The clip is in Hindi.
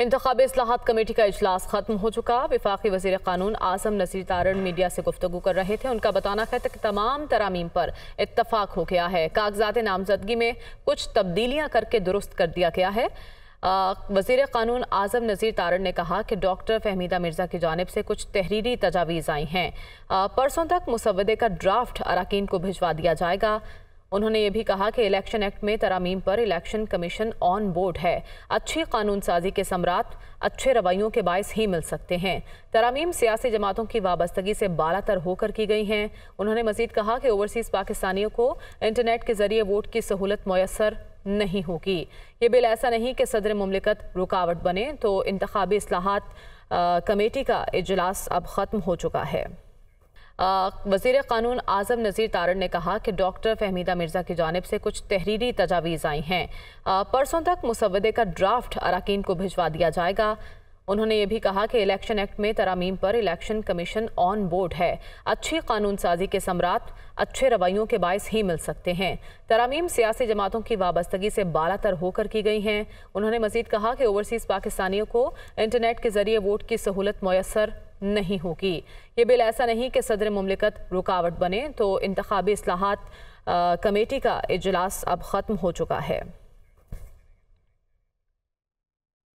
इंतबी असलाहत कमेटी का अजलास खत्म हो चुका विफाकी वजीर कानून आजम नसीर तारण मीडिया से गुफ्तु कर रहे थे उनका बताना है कि तमाम तरामीम पर इतफाक हो गया है कागजात नामजदगी में कुछ तब्दीलियां करके दुरुस्त कर दिया गया है वजीर कानून आजम नज़ीर तारण ने कहा कि डॉक्टर फहमीदा मिर्ज़ा की जानब से कुछ तहरीरी तजावीज़ आई हैं परसों तक मुसवदे का ड्राफ्ट अरकान को भिजवा दिया जाएगा उन्होंने ये भी कहा कि इलेक्शन एक्ट में तरामीम पर इलेक्शन कमीशन ऑन बोर्ड है अच्छी कानून साजी के सम्राट अच्छे रवैयों के बायस ही मिल सकते हैं तरामीम सियासी जमातों की वाबस्तगी से बालातर होकर की गई हैं उन्होंने मजीद कहा कि ओवरसीज़ पाकिस्तानियों को इंटरनेट के जरिए वोट की सहूलत मैसर नहीं होगी ये बिल ऐसा नहीं कि सदर ममलिकत रुकावट बने तो इंतबी असलाहत कमेटी का इजलास अब ख़त्म हो चुका है वजीर कानून आजम नज़ीर तारण ने कहा कि डॉक्टर फहमीदा मिर्ज़ा की जानब से कुछ तहरीरी तजावीज़ आई हैं परसों तक मुसवदे का ड्राफ्ट अरकान को भिजवा दिया जाएगा उन्होंने ये भी कहा कि इलेक्शन एक्ट में तरामीम पर इलेक्शन कमीशन ऑन बोर्ड है अच्छी कानून साजी के समरात अच्छे रवैयों के बायस ही मिल सकते हैं तरामीम सियासी जमातों की वाबस्तगी से बालातर होकर की गई हैं उन्होंने मजीद कहा कि ओवरसीज़ पाकिस्तानियों को इंटरनेट के जरिए वोट की सहूलत मैसर नहीं होगी ये बिल ऐसा नहीं कि सदर ममलिकत रुकावट बने तो इंतबी असलाहत कमेटी का इजलास अब ख़त्म हो चुका है